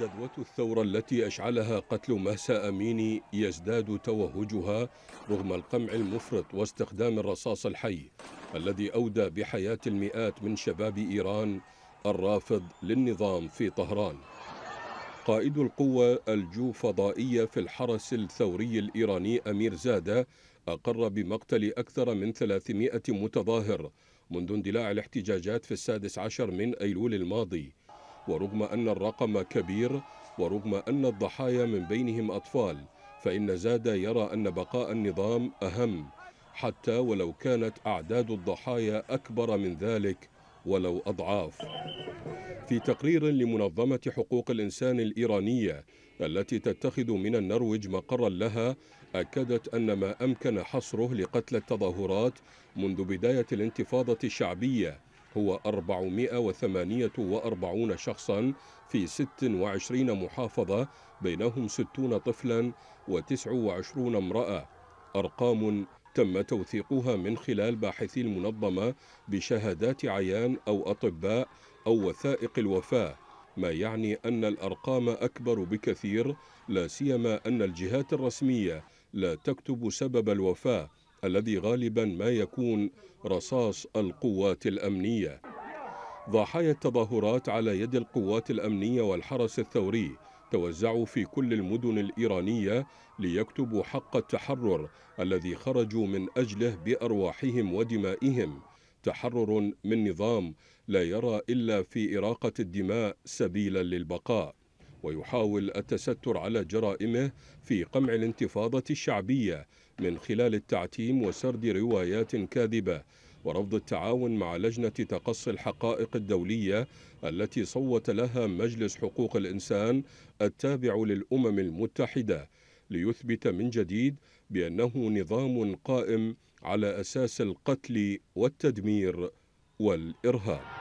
جذوة الثورة التي أشعلها قتل مهسا أميني يزداد توهجها رغم القمع المفرط واستخدام الرصاص الحي الذي أودى بحياة المئات من شباب إيران الرافض للنظام في طهران قائد القوة الجو فضائية في الحرس الثوري الإيراني أمير زادة أقر بمقتل أكثر من 300 متظاهر منذ اندلاع الاحتجاجات في السادس عشر من أيلول الماضي ورغم أن الرقم كبير ورغم أن الضحايا من بينهم أطفال فإن زاد يرى أن بقاء النظام أهم حتى ولو كانت أعداد الضحايا أكبر من ذلك ولو أضعاف في تقرير لمنظمة حقوق الإنسان الإيرانية التي تتخذ من النرويج مقرا لها أكدت أن ما أمكن حصره لقتل التظاهرات منذ بداية الانتفاضة الشعبية هو 448 شخصا في 26 محافظة بينهم 60 طفلا و29 امرأة أرقام تم توثيقها من خلال باحثي المنظمة بشهادات عيان أو أطباء أو وثائق الوفاة ما يعني أن الأرقام أكبر بكثير لا سيما أن الجهات الرسمية لا تكتب سبب الوفاة الذي غالبا ما يكون رصاص القوات الأمنية ضحايا التظاهرات على يد القوات الأمنية والحرس الثوري توزعوا في كل المدن الإيرانية ليكتبوا حق التحرر الذي خرجوا من أجله بأرواحهم ودمائهم تحرر من نظام لا يرى إلا في إراقة الدماء سبيلا للبقاء ويحاول التستر على جرائمه في قمع الانتفاضة الشعبية من خلال التعتيم وسرد روايات كاذبة ورفض التعاون مع لجنة تقصي الحقائق الدولية التي صوت لها مجلس حقوق الإنسان التابع للأمم المتحدة ليثبت من جديد بأنه نظام قائم على أساس القتل والتدمير والإرهاب